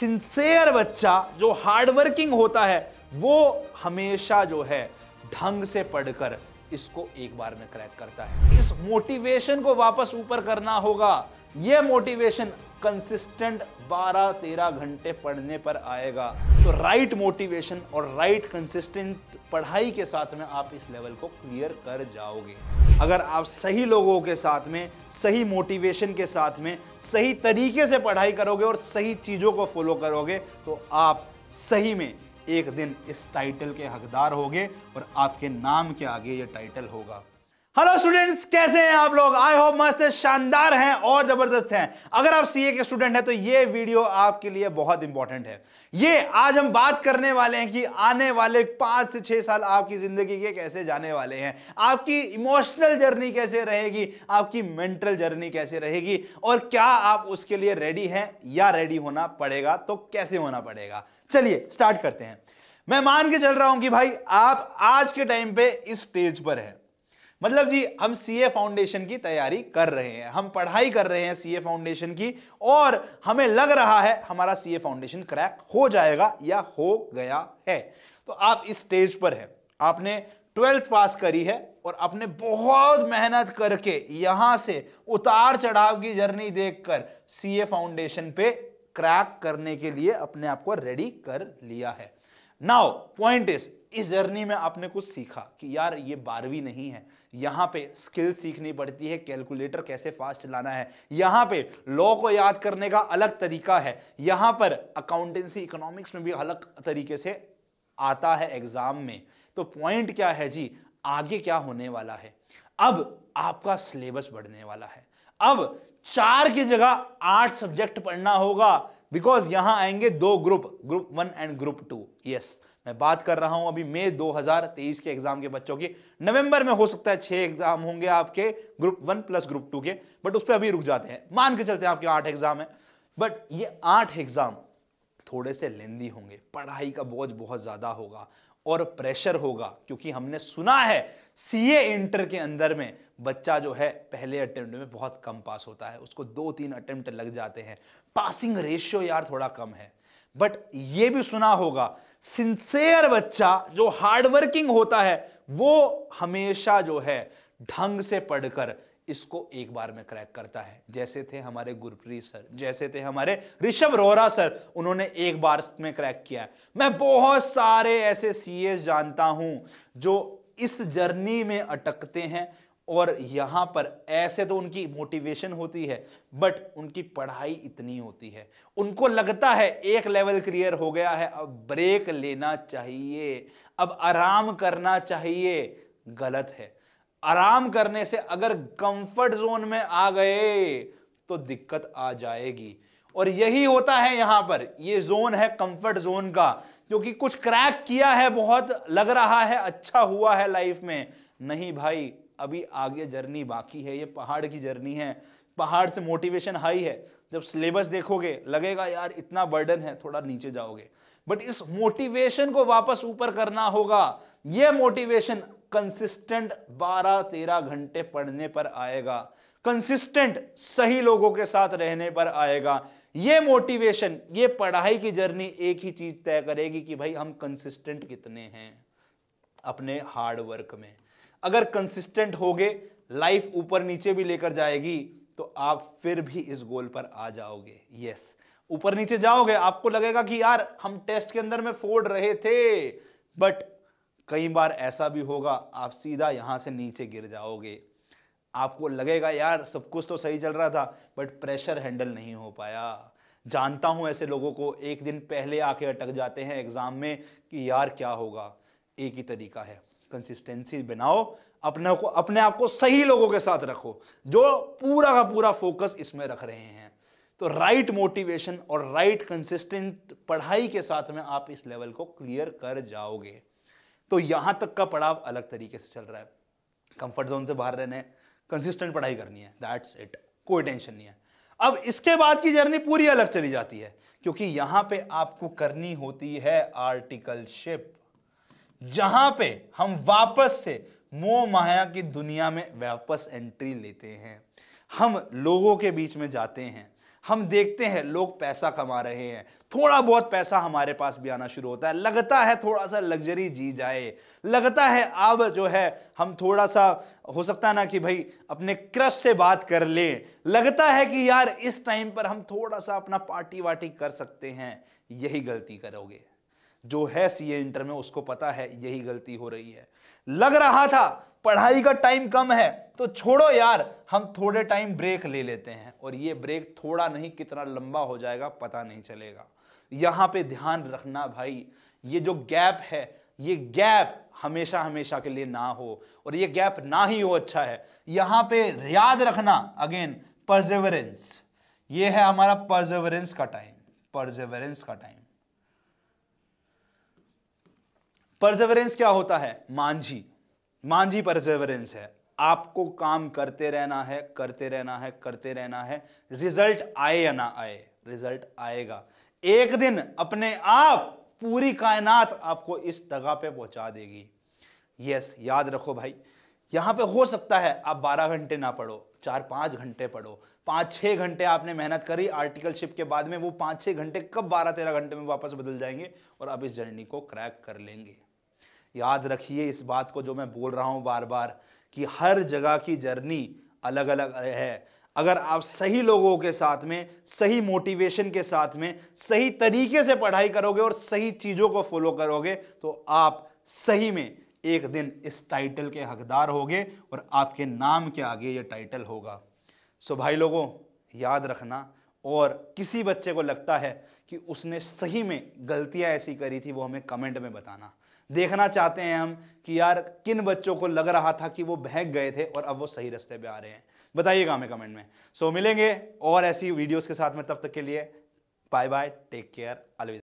Sincere बच्चा जो hardworking होता है वो हमेशा जो है ढंग से पढ़कर इसको एक बार में क्रैक करता है इस मोटिवेशन को वापस ऊपर करना होगा यह मोटिवेशन कंसिस्टेंट 12-13 घंटे पढ़ने पर आएगा तो राइट मोटिवेशन और राइट कंसिस्टेंट पढ़ाई के साथ में आप इस लेवल को क्लियर कर जाओगे अगर आप सही लोगों के साथ में सही मोटिवेशन के साथ में सही तरीके से पढ़ाई करोगे और सही चीज़ों को फॉलो करोगे तो आप सही में एक दिन इस टाइटल के हकदार होगे और आपके नाम के आगे ये टाइटल होगा हेलो स्टूडेंट्स कैसे हैं आप लोग आई होप मस्त है शानदार हैं और जबरदस्त हैं अगर आप सीए के स्टूडेंट हैं तो ये वीडियो आपके लिए बहुत इंपॉर्टेंट है ये आज हम बात करने वाले हैं कि आने वाले पांच से छह साल आपकी ज़िंदगी के कैसे जाने वाले हैं आपकी इमोशनल जर्नी कैसे रहेगी आपकी मेंटल जर्नी कैसे रहेगी और क्या आप उसके लिए रेडी हैं या रेडी होना पड़ेगा तो कैसे होना पड़ेगा चलिए स्टार्ट करते हैं मैं मान के चल रहा हूं कि भाई आप आज के टाइम पे इस स्टेज पर हैं मतलब जी हम सीए फाउंडेशन की तैयारी कर रहे हैं हम पढ़ाई कर रहे हैं सीए फाउंडेशन की और हमें लग रहा है हमारा सीए फाउंडेशन क्रैक हो जाएगा या हो गया है तो आप इस स्टेज पर है आपने ट्वेल्थ पास करी है और आपने बहुत मेहनत करके यहां से उतार चढ़ाव की जर्नी देखकर सीए फाउंडेशन पे क्रैक करने के लिए अपने आप को रेडी कर लिया है नाउ पॉइंट इज इस जर्नी में आपने कुछ सीखा कि यार ये बारहवीं नहीं है यहाँ पे स्किल सीखनी पड़ती है कैलकुलेटर कैसे फास्ट चलाना है यहाँ पे लॉ को याद करने का अलग तरीका है यहाँ पर अकाउंटेंसी इकोनॉमिक्स में भी अलग तरीके से आता है एग्जाम में तो पॉइंट क्या है जी आगे क्या होने वाला है अब आपका सिलेबस बढ़ने वाला है अब चार की जगह आठ सब्जेक्ट पढ़ना होगा बिकॉज यहां आएंगे दो group group one and group two yes yes. मैं बात कर रहा हूं अभी मई 2023 के एग्जाम के बच्चों की नवंबर में हो सकता है छह एग्जाम होंगे आपके group one plus group two के बट उस पर अभी रुक जाते हैं मान के चलते हैं आपके आठ एग्जाम है बट ये आठ एग्जाम थोड़े से लेंदी होंगे पढ़ाई का बोझ बहुत ज्यादा होगा और प्रेशर होगा क्योंकि हमने सुना है सीए इंटर के अंदर में बच्चा जो है पहले अटेम्प्ट में बहुत कम पास होता है उसको दो तीन अटेम्प्ट लग जाते हैं पासिंग रेशियो यार थोड़ा कम है बट ये भी सुना होगा सिंसेयर बच्चा जो हार्डवर्किंग होता है वो हमेशा जो है ढंग से पढ़कर इसको एक बार में क्रैक करता है जैसे थे हमारे गुरप्रीत सर जैसे थे हमारे ऋषभ रोहरा सर उन्होंने एक बार में क्रैक किया मैं बहुत सारे ऐसे सीएस जानता हूं जो इस जर्नी में अटकते हैं और यहाँ पर ऐसे तो उनकी मोटिवेशन होती है बट उनकी पढ़ाई इतनी होती है उनको लगता है एक लेवल क्लियर हो गया है अब ब्रेक लेना चाहिए अब आराम करना चाहिए गलत है आराम करने से अगर कंफर्ट जोन में आ गए तो दिक्कत आ जाएगी और यही होता है यहां पर ये जोन है कंफर्ट जोन का क्योंकि कुछ क्रैक किया है बहुत लग रहा है अच्छा हुआ है लाइफ में नहीं भाई अभी आगे जर्नी बाकी है ये पहाड़ की जर्नी है पहाड़ से मोटिवेशन हाई है जब सिलेबस देखोगे लगेगा यार इतना बर्डन है थोड़ा नीचे जाओगे बट इस मोटिवेशन को वापस ऊपर करना होगा ये मोटिवेशन कंसिस्टेंट 12-13 घंटे पढ़ने पर आएगा कंसिस्टेंट सही लोगों के साथ रहने पर आएगा ये मोटिवेशन ये पढ़ाई की जर्नी एक ही चीज तय करेगी कि भाई हम कंसिस्टेंट कितने हैं अपने हार्ड वर्क में अगर कंसिस्टेंट होगे लाइफ ऊपर नीचे भी लेकर जाएगी तो आप फिर भी इस गोल पर आ जाओगे यस ऊपर नीचे जाओगे आपको लगेगा कि यार हम टेस्ट के अंदर में फोड़ रहे थे बट कई बार ऐसा भी होगा आप सीधा यहां से नीचे गिर जाओगे आपको लगेगा यार सब कुछ तो सही चल रहा था बट प्रेशर हैंडल नहीं हो पाया जानता हूं ऐसे लोगों को एक दिन पहले आके अटक जाते हैं एग्जाम में कि यार क्या होगा एक ही तरीका है कंसिस्टेंसी बनाओ अपने को अपने आप को सही लोगों के साथ रखो जो पूरा का पूरा फोकस इसमें रख रहे हैं तो राइट मोटिवेशन और राइट कंसिस्टेंट पढ़ाई के साथ में आप इस लेवल को क्लियर कर जाओगे तो यहां तक का पड़ाव अलग तरीके से चल रहा है कंफर्ट जोन से बाहर रहने कंसिस्टेंट पढ़ाई करनी है दैट्स इट कोई टेंशन नहीं है अब इसके बाद की जर्नी पूरी अलग चली जाती है क्योंकि यहां पे आपको करनी होती है आर्टिकलशिप जहां पे हम वापस से मोह माया की दुनिया में वापस एंट्री लेते हैं हम लोगों के बीच में जाते हैं हम देखते हैं लोग पैसा कमा रहे हैं थोड़ा बहुत पैसा हमारे पास भी आना शुरू होता है लगता है थोड़ा सा लग्जरी जी जाए लगता है अब जो है हम थोड़ा सा हो सकता है ना कि भाई अपने क्रश से बात कर लें लगता है कि यार इस टाइम पर हम थोड़ा सा अपना पार्टी वार्टी कर सकते हैं यही गलती करोगे जो है सीए इंटर में उसको पता है यही गलती हो रही है लग रहा था पढ़ाई का टाइम कम है तो छोड़ो यार हम थोड़े टाइम ब्रेक ले लेते हैं और ये ब्रेक थोड़ा नहीं कितना लंबा हो जाएगा पता नहीं चलेगा यहाँ पे ध्यान रखना भाई ये जो गैप है ये गैप हमेशा हमेशा के लिए ना हो और ये गैप ना ही हो अच्छा है यहाँ पे याद रखना अगेन परजेवरेंस ये है हमारा परजेवरेंस का टाइम परजेवरेंस का टाइम परजेवरेंस क्या होता है मांझी मांझी परजेवरेंस है आपको काम करते रहना है करते रहना है करते रहना है रिजल्ट आए या ना आए रिजल्ट आएगा एक दिन अपने आप पूरी कायनात आपको इस जगह पे पहुंचा देगी यस याद रखो भाई यहां पे हो सकता है आप 12 घंटे ना पढ़ो चार पांच घंटे पढ़ो पांच छह घंटे आपने मेहनत करी आर्टिकलशिप के बाद में वो पांच छह घंटे कब बारह तेरह घंटे में वापस बदल जाएंगे और आप इस जर्नी को क्रैक कर लेंगे याद रखिए इस बात को जो मैं बोल रहा हूँ बार बार कि हर जगह की जर्नी अलग अलग है अगर आप सही लोगों के साथ में सही मोटिवेशन के साथ में सही तरीके से पढ़ाई करोगे और सही चीज़ों को फॉलो करोगे तो आप सही में एक दिन इस टाइटल के हकदार होगे और आपके नाम के आगे ये टाइटल होगा सो भाई लोगों याद रखना और किसी बच्चे को लगता है कि उसने सही में गलतियां ऐसी करी थी वो हमें कमेंट में बताना देखना चाहते हैं हम कि यार किन बच्चों को लग रहा था कि वो बहक गए थे और अब वो सही रास्ते पे आ रहे हैं बताइएगा हमें कमेंट में सो so, मिलेंगे और ऐसी वीडियोस के साथ में तब तक के लिए बाय बाय टेक केयर अलविदा